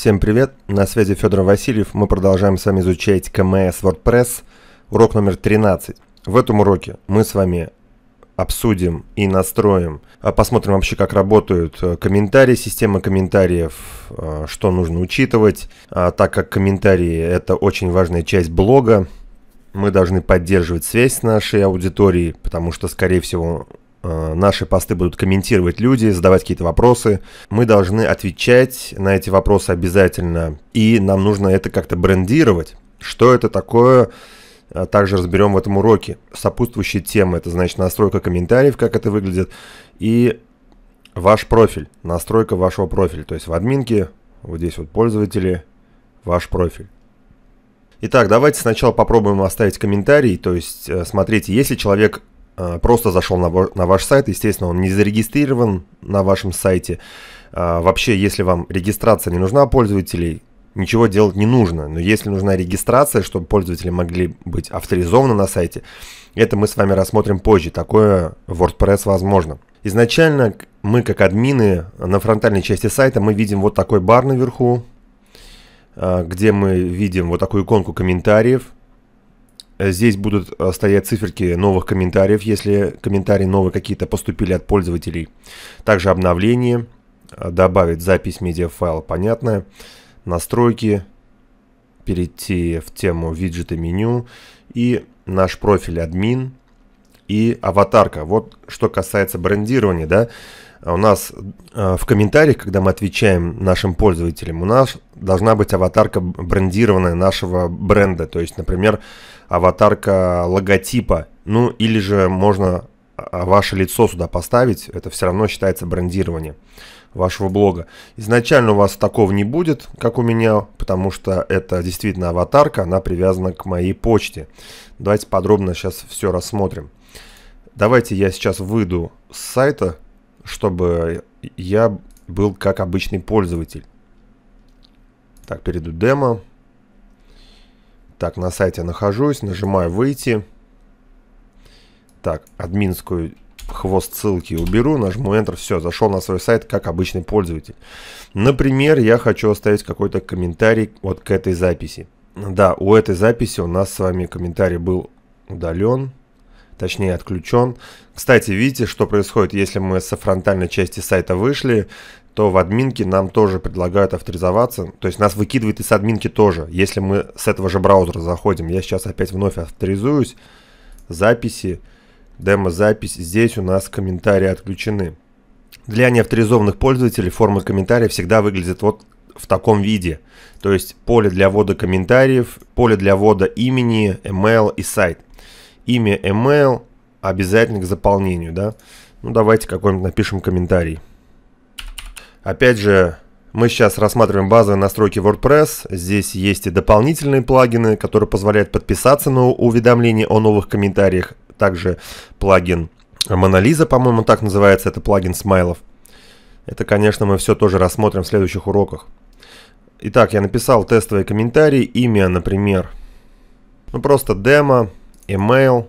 Всем привет, на связи Федор Васильев. Мы продолжаем с вами изучать КМС WordPress, урок номер 13. В этом уроке мы с вами обсудим и настроим, а посмотрим вообще, как работают э, комментарии, система комментариев, э, что нужно учитывать, а так как комментарии – это очень важная часть блога, мы должны поддерживать связь с нашей аудиторией, потому что, скорее всего, Э, наши посты будут комментировать люди, задавать какие-то вопросы. Мы должны отвечать на эти вопросы обязательно. И нам нужно это как-то брендировать. Что это такое, а также разберем в этом уроке. Сопутствующие темы, это значит настройка комментариев, как это выглядит, и ваш профиль, настройка вашего профиля. То есть в админке, вот здесь вот пользователи, ваш профиль. Итак, давайте сначала попробуем оставить комментарий, то есть э, смотрите, если человек а, просто зашел на, на ваш сайт, естественно, он не зарегистрирован на вашем сайте. А, вообще, если вам регистрация не нужна пользователей, ничего делать не нужно. Но если нужна регистрация, чтобы пользователи могли быть авторизованы на сайте, это мы с вами рассмотрим позже. Такое WordPress возможно. Изначально мы, как админы, на фронтальной части сайта мы видим вот такой бар наверху, а, где мы видим вот такую иконку комментариев – Здесь будут э, стоять циферки новых комментариев, если комментарии новые какие-то поступили от пользователей. Также обновление, э, добавить запись медиафайла, понятно. Настройки, перейти в тему виджеты меню и наш профиль админ и аватарка. Вот что касается брендирования, да, а у нас а, в комментариях, когда мы отвечаем нашим пользователям, у нас должна быть аватарка брендированная нашего бренда. То есть, например, аватарка логотипа. Ну, или же можно а, ваше лицо сюда поставить. Это все равно считается брендирование вашего блога. Изначально у вас такого не будет, как у меня, потому что это действительно аватарка, она привязана к моей почте. Давайте подробно сейчас все рассмотрим. Давайте я сейчас выйду с сайта чтобы я был как обычный пользователь. Так, перейду демо. Так, на сайте нахожусь, нажимаю «Выйти». Так, админскую хвост ссылки уберу, нажму Enter, все, зашел на свой сайт как обычный пользователь. Например, я хочу оставить какой-то комментарий вот к этой записи. Да, у этой записи у нас с вами комментарий был удален точнее отключен. Кстати, видите, что происходит, если мы со фронтальной части сайта вышли, то в админке нам тоже предлагают авторизоваться. То есть нас выкидывает и с админки тоже, если мы с этого же браузера заходим. Я сейчас опять вновь авторизуюсь. Записи, демо-запись. Здесь у нас комментарии отключены. Для неавторизованных пользователей форма комментариев всегда выглядит вот в таком виде. То есть поле для ввода комментариев, поле для ввода имени, email и сайт имя, email, обязательно к заполнению, да. Ну, давайте какой-нибудь напишем комментарий. Опять же, мы сейчас рассматриваем базовые настройки WordPress. Здесь есть и дополнительные плагины, которые позволяют подписаться на уведомления о новых комментариях. Также плагин Монолиза, по-моему, так называется. Это плагин смайлов. Это, конечно, мы все тоже рассмотрим в следующих уроках. Итак, я написал тестовые комментарии. Имя, например, ну просто демо email,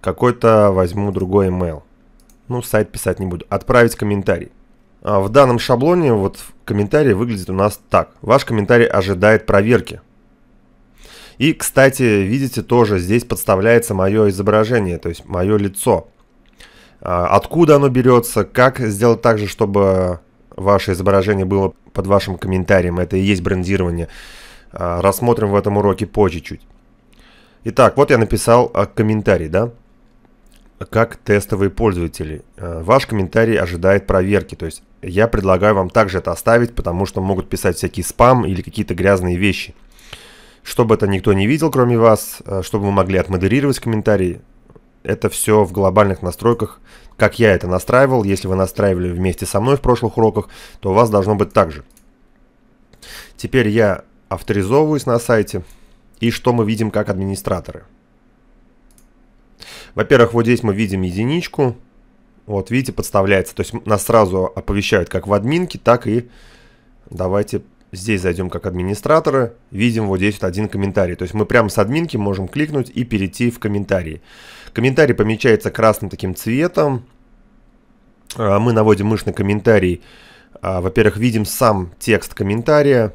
какой-то возьму другой email. Ну, сайт писать не буду. Отправить комментарий. А в данном шаблоне вот комментарий выглядит у нас так. Ваш комментарий ожидает проверки. И, кстати, видите, тоже здесь подставляется мое изображение, то есть мое лицо. А откуда оно берется, как сделать так же, чтобы ваше изображение было под вашим комментарием. Это и есть брендирование. А, рассмотрим в этом уроке позже чуть. Итак, вот я написал а, комментарий, да? Как тестовые пользователи. А, ваш комментарий ожидает проверки, то есть я предлагаю вам также это оставить, потому что могут писать всякий спам или какие-то грязные вещи. Чтобы это никто не видел, кроме вас, а, чтобы вы могли отмодерировать комментарии, это все в глобальных настройках, как я это настраивал. Если вы настраивали вместе со мной в прошлых уроках, то у вас должно быть так же. Теперь я авторизовываюсь на сайте и что мы видим как администраторы. Во-первых, вот здесь мы видим единичку. Вот, видите, подставляется. То есть нас сразу оповещают как в админке, так и давайте здесь зайдем как администраторы. Видим вот здесь вот один комментарий. То есть мы прямо с админки можем кликнуть и перейти в комментарии. Комментарий помечается красным таким цветом. А, мы наводим мышь на комментарий. А, во-первых, видим сам текст комментария.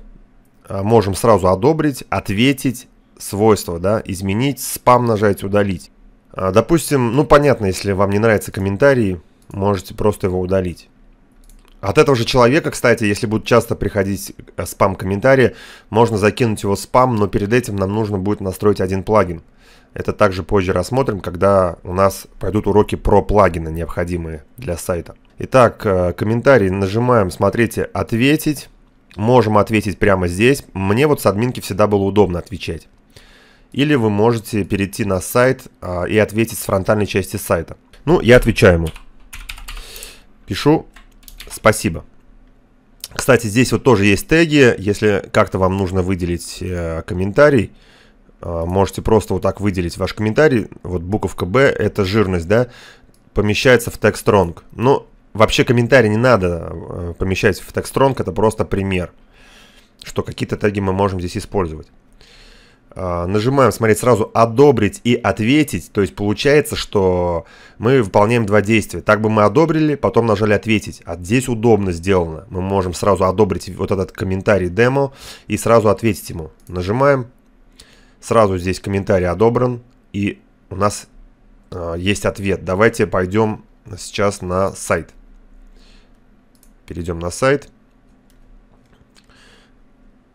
А, можем сразу одобрить, ответить, свойство, да, изменить, спам нажать, удалить. А, допустим, ну понятно, если вам не нравится комментарий, можете просто его удалить. От этого же человека, кстати, если будут часто приходить э, спам-комментарии, можно закинуть его спам, но перед этим нам нужно будет настроить один плагин. Это также позже рассмотрим, когда у нас пройдут уроки про плагины, необходимые для сайта. Итак, э, комментарий нажимаем, смотрите, «Ответить». Можем ответить прямо здесь. Мне вот с админки всегда было удобно отвечать или вы можете перейти на сайт а, и ответить с фронтальной части сайта. Ну, я отвечаю ему. Пишу «Спасибо». Кстати, здесь вот тоже есть теги. Если как-то вам нужно выделить э, комментарий, э, можете просто вот так выделить ваш комментарий. Вот буковка B это жирность, да? Помещается в текст «Strong». Но ну, вообще комментарий не надо э, помещать в текст «Strong», это просто пример, что какие-то теги мы можем здесь использовать. Э, нажимаем, смотреть сразу «Одобрить» и «Ответить». То есть получается, что мы выполняем два действия. Так бы мы одобрили, потом нажали «Ответить». А здесь удобно сделано. Мы можем сразу одобрить вот этот комментарий демо и сразу ответить ему. Нажимаем. Сразу здесь комментарий одобрен. И у нас э, есть ответ. Давайте пойдем сейчас на сайт. Перейдем на сайт.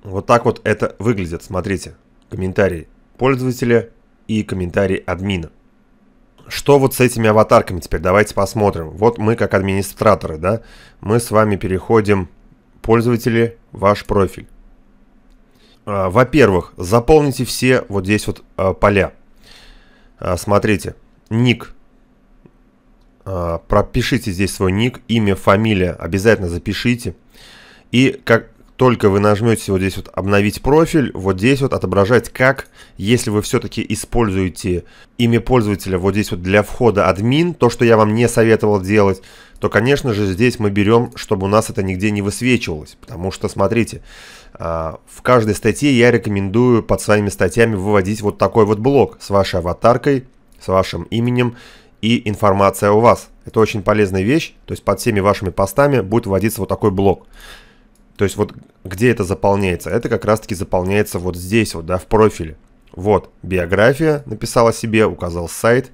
Вот так вот это выглядит, смотрите комментарий пользователя и комментарий админа. Что вот с этими аватарками теперь? Давайте посмотрим. Вот мы как администраторы, да, мы с вами переходим пользователи, ваш профиль. А, во-первых, заполните все вот здесь вот а, поля. А, смотрите, ник. Пропишите здесь свой ник, имя, фамилия, обязательно запишите. И как, только вы нажмете вот здесь вот обновить профиль, вот здесь вот отображать как, если вы все-таки используете имя пользователя вот здесь вот для входа админ, то, что я вам не советовал делать, то, конечно же, здесь мы берем, чтобы у нас это нигде не высвечивалось. Потому что, смотрите, а, в каждой статье я рекомендую под своими статьями выводить вот такой вот блок с вашей аватаркой, с вашим именем и информация у вас. Это очень полезная вещь, то есть под всеми вашими постами будет вводиться вот такой блок. То есть вот где это заполняется? Это как раз-таки заполняется вот здесь вот, да, в профиле. Вот, биография, написала себе, указал сайт,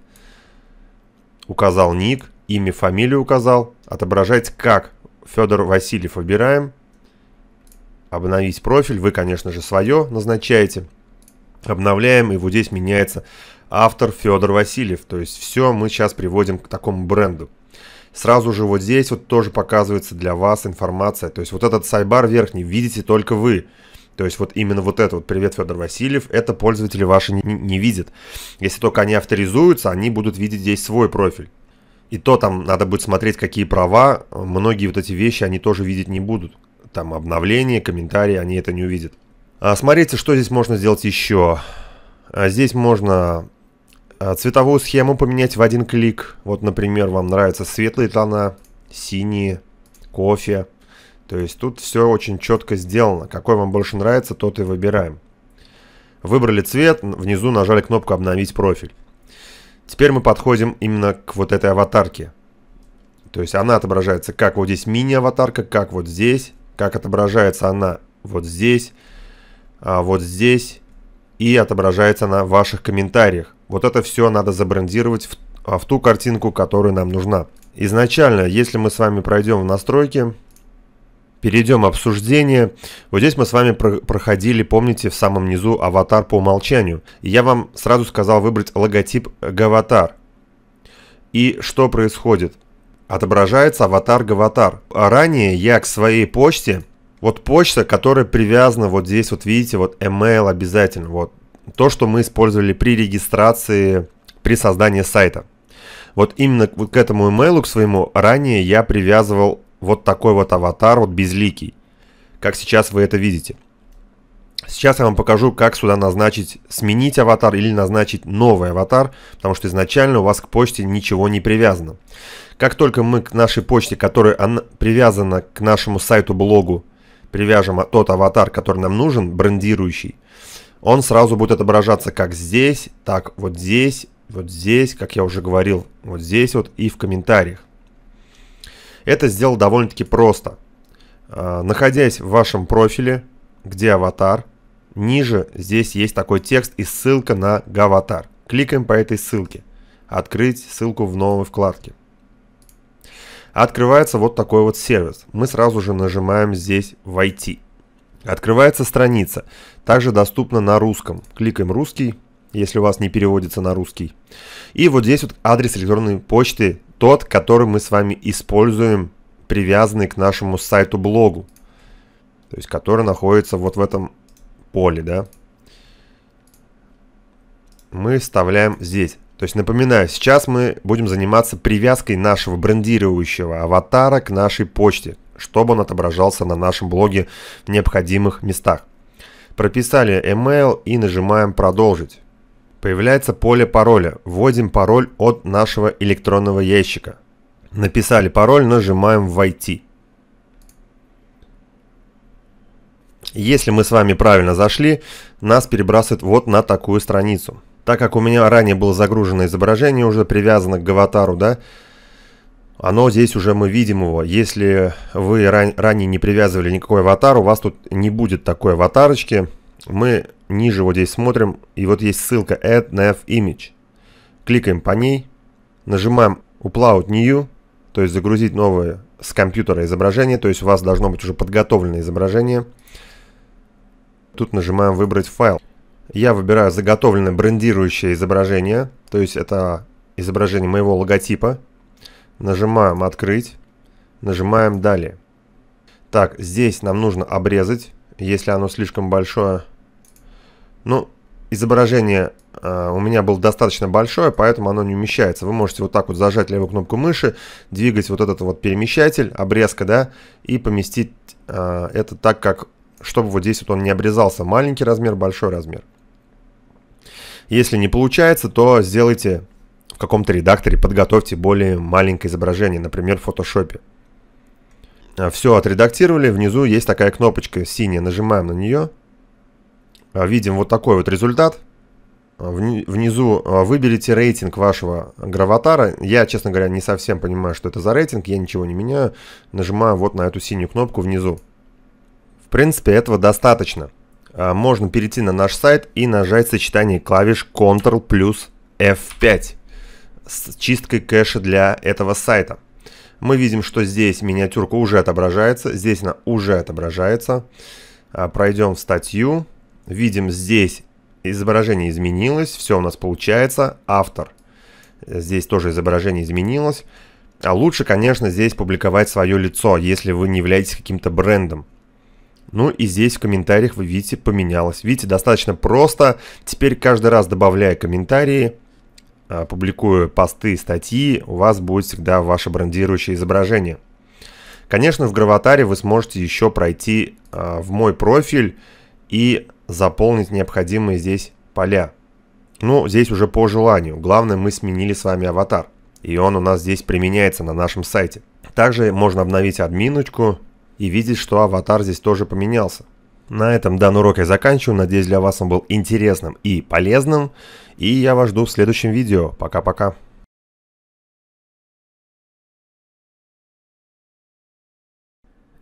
указал ник, имя, фамилию указал. Отображать как? Федор Васильев выбираем. Обновить профиль. Вы, конечно же, свое назначаете. Обновляем, и вот здесь меняется автор Федор Васильев. То есть все мы сейчас приводим к такому бренду. Сразу же вот здесь вот тоже показывается для вас информация. То есть вот этот сайбар верхний видите только вы. То есть вот именно вот это вот «Привет, Федор Васильев» это пользователи ваши не, не видят. Если только они авторизуются, они будут видеть здесь свой профиль. И то там надо будет смотреть, какие права. Многие вот эти вещи они тоже видеть не будут. Там обновления, комментарии, они это не увидят. А смотрите, что здесь можно сделать еще. А здесь можно а, цветовую схему поменять в один клик. Вот, например, вам нравятся светлые тона, синие, кофе. То есть тут все очень четко сделано. Какой вам больше нравится, тот и выбираем. Выбрали цвет, внизу нажали кнопку «Обновить профиль». Теперь мы подходим именно к вот этой аватарке. То есть она отображается как вот здесь мини-аватарка, как вот здесь, как отображается она вот здесь, а вот здесь, и отображается она в ваших комментариях. Вот это все надо забрендировать в, а, в ту картинку, которая нам нужна. Изначально, если мы с вами пройдем в настройки, перейдем в обсуждение. Вот здесь мы с вами проходили, помните, в самом низу аватар по умолчанию. И я вам сразу сказал выбрать логотип Гаватар. И что происходит? Отображается аватар Гаватар. А ранее я к своей почте, вот почта, которая привязана вот здесь, вот видите, вот email обязательно, вот то, что мы использовали при регистрации, при создании сайта. Вот именно вот к этому имейлу, к своему, ранее я привязывал вот такой вот аватар, вот безликий, как сейчас вы это видите. Сейчас я вам покажу, как сюда назначить, сменить аватар или назначить новый аватар, потому что изначально у вас к почте ничего не привязано. Как только мы к нашей почте, которая привязана к нашему сайту-блогу, привяжем тот аватар, который нам нужен, брендирующий, он сразу будет отображаться как здесь, так вот здесь, вот здесь, как я уже говорил, вот здесь вот и в комментариях. Это сделал довольно-таки просто. А, находясь в вашем профиле, где аватар, ниже здесь есть такой текст и ссылка на гаватар. Кликаем по этой ссылке. Открыть ссылку в новой вкладке. Открывается вот такой вот сервис. Мы сразу же нажимаем здесь «Войти». Открывается страница, также доступна на русском. Кликаем «Русский», если у вас не переводится на русский. И вот здесь вот адрес электронной почты, тот, который мы с вами используем, привязанный к нашему сайту-блогу. То есть, который находится вот в этом поле, да. Мы вставляем здесь. То есть, напоминаю, сейчас мы будем заниматься привязкой нашего брендирующего аватара к нашей почте, чтобы он отображался на нашем блоге в необходимых местах. Прописали email и нажимаем «Продолжить». Появляется поле пароля. Вводим пароль от нашего электронного ящика. Написали пароль, нажимаем «Войти». Если мы с вами правильно зашли, нас перебрасывает вот на такую страницу – так как у меня ранее было загружено изображение, уже привязано к аватару, да, оно здесь уже мы видим его. Если вы ран ранее не привязывали никакой аватар, у вас тут не будет такой аватарочки. Мы ниже вот здесь смотрим, и вот есть ссылка Add nav Image. Кликаем по ней, нажимаем Upload New, то есть загрузить новое с компьютера изображение, то есть у вас должно быть уже подготовленное изображение. Тут нажимаем выбрать файл. Я выбираю заготовленное брендирующее изображение, то есть это изображение моего логотипа. Нажимаем «Открыть», нажимаем «Далее». Так, здесь нам нужно обрезать, если оно слишком большое. Ну, изображение э, у меня было достаточно большое, поэтому оно не умещается. Вы можете вот так вот зажать левую кнопку мыши, двигать вот этот вот перемещатель, обрезка, да, и поместить э, это так, как чтобы вот здесь вот он не обрезался. Маленький размер, большой размер. Если не получается, то сделайте в каком-то редакторе, подготовьте более маленькое изображение, например, в фотошопе. А, Все отредактировали, внизу есть такая кнопочка синяя, нажимаем на нее. А, видим вот такой вот результат. А, внизу выберите рейтинг вашего граватара. Я, честно говоря, не совсем понимаю, что это за рейтинг, я ничего не меняю. Нажимаю вот на эту синюю кнопку внизу. В принципе, этого достаточно. А, можно перейти на наш сайт и нажать сочетание клавиш Ctrl плюс F5 с чисткой кэша для этого сайта. Мы видим, что здесь миниатюрка уже отображается, здесь она уже отображается. А, пройдем в статью, видим здесь изображение изменилось, все у нас получается, автор. Здесь тоже изображение изменилось. А лучше, конечно, здесь публиковать свое лицо, если вы не являетесь каким-то брендом. Ну и здесь в комментариях вы видите поменялось. Видите, достаточно просто. Теперь каждый раз добавляя комментарии, а, публикую посты, статьи, у вас будет всегда ваше брендирующее изображение. Конечно, в Граватаре вы сможете еще пройти а, в мой профиль и заполнить необходимые здесь поля. Ну, здесь уже по желанию. Главное, мы сменили с вами аватар. И он у нас здесь применяется на нашем сайте. Также можно обновить админочку и видеть, что аватар здесь тоже поменялся. На этом данный урок я заканчиваю. Надеюсь, для вас он был интересным и полезным. И я вас жду в следующем видео. Пока-пока.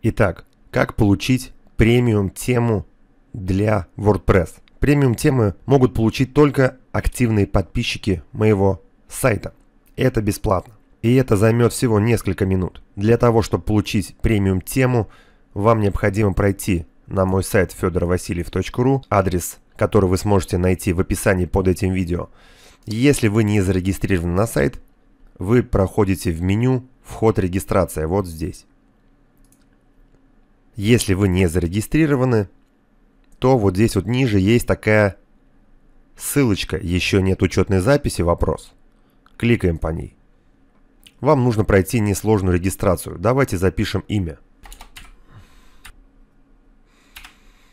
Итак, как получить премиум тему для WordPress? Премиум темы могут получить только активные подписчики моего сайта. Это бесплатно. И это займет всего несколько минут. Для того, чтобы получить премиум-тему, вам необходимо пройти на мой сайт федоровасильев.ру, адрес, который вы сможете найти в описании под этим видео. Если вы не зарегистрированы на сайт, вы проходите в меню «Вход регистрация» вот здесь. Если вы не зарегистрированы, то вот здесь вот ниже есть такая ссылочка «Еще нет учетной записи? Вопрос». Кликаем по ней. Вам нужно пройти несложную регистрацию. Давайте запишем имя.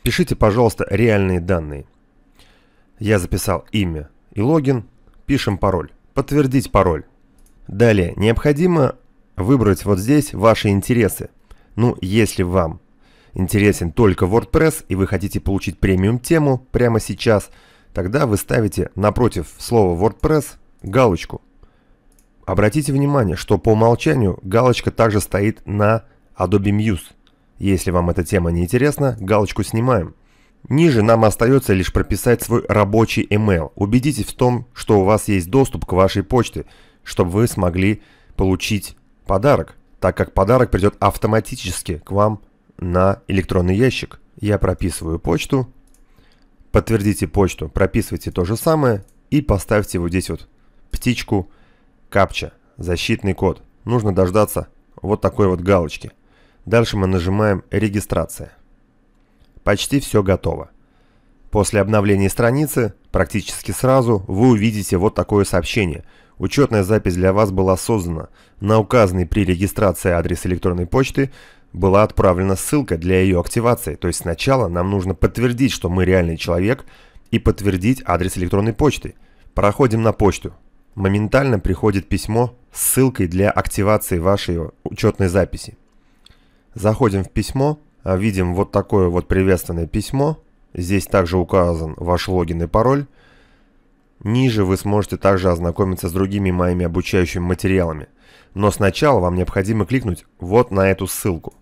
Пишите, пожалуйста, реальные данные. Я записал имя и логин. Пишем пароль. Подтвердить пароль. Далее, необходимо выбрать вот здесь ваши интересы. Ну, если вам интересен только WordPress и вы хотите получить премиум тему прямо сейчас, тогда вы ставите напротив слова WordPress галочку – Обратите внимание, что по умолчанию галочка также стоит на Adobe Muse. Если вам эта тема не интересна, галочку снимаем. Ниже нам остается лишь прописать свой рабочий email. Убедитесь в том, что у вас есть доступ к вашей почте, чтобы вы смогли получить подарок, так как подарок придет автоматически к вам на электронный ящик. Я прописываю почту, подтвердите почту, прописывайте то же самое и поставьте вот здесь вот птичку, капча, защитный код. Нужно дождаться вот такой вот галочки. Дальше мы нажимаем «Регистрация». Почти все готово. После обновления страницы, практически сразу, вы увидите вот такое сообщение. Учетная запись для вас была создана. На указанный при регистрации адрес электронной почты была отправлена ссылка для ее активации. То есть сначала нам нужно подтвердить, что мы реальный человек, и подтвердить адрес электронной почты. Проходим на почту моментально приходит письмо с ссылкой для активации вашей учетной записи. Заходим в письмо, а видим вот такое вот приветственное письмо. Здесь также указан ваш логин и пароль. Ниже вы сможете также ознакомиться с другими моими обучающими материалами. Но сначала вам необходимо кликнуть вот на эту ссылку.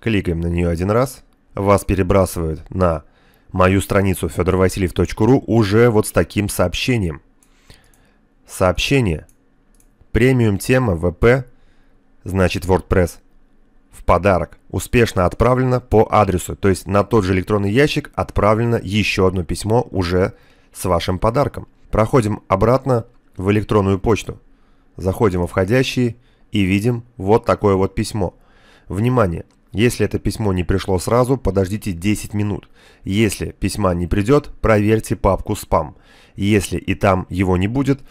Кликаем на нее один раз. Вас перебрасывают на мою страницу fedorvasiliev.ru уже вот с таким сообщением – Сообщение. Премиум тема ВП, значит WordPress, в подарок. Успешно отправлено по адресу, то есть на тот же электронный ящик отправлено еще одно письмо уже с вашим подарком. Проходим обратно в электронную почту. Заходим во входящие и видим вот такое вот письмо. Внимание! Если это письмо не пришло сразу, подождите 10 минут. Если письма не придет, проверьте папку «Спам». Если и там его не будет –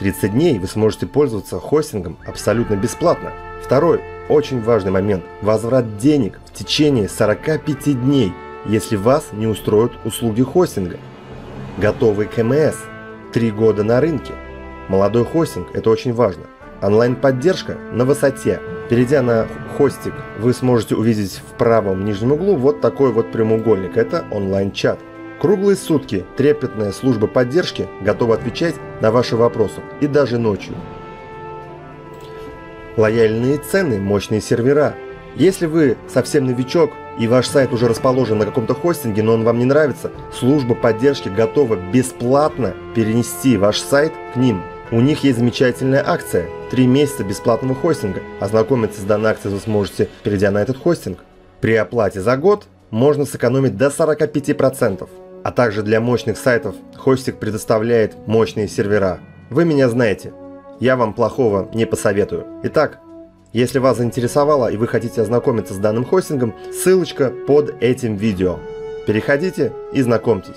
30 дней вы сможете пользоваться хостингом абсолютно бесплатно. Второй очень важный момент – возврат денег в течение 45 дней, если вас не устроят услуги хостинга. Готовый КМС – 3 года на рынке. Молодой хостинг – это очень важно. Онлайн-поддержка на высоте. Перейдя на хостик, вы сможете увидеть в правом нижнем углу вот такой вот прямоугольник – это онлайн-чат – Круглые сутки трепетная служба поддержки готова отвечать на ваши вопросы и даже ночью. Лояльные цены, мощные сервера. Если вы совсем новичок и ваш сайт уже расположен на каком-то хостинге, но он вам не нравится, служба поддержки готова бесплатно перенести ваш сайт к ним. У них есть замечательная акция – 3 месяца бесплатного хостинга. Ознакомиться с данной акцией вы сможете, перейдя на этот хостинг. При оплате за год можно сэкономить до 45% а также для мощных сайтов хостик предоставляет мощные сервера. Вы меня знаете, я вам плохого не посоветую. Итак, если вас заинтересовало и вы хотите ознакомиться с данным хостингом, ссылочка под этим видео. Переходите и знакомьтесь.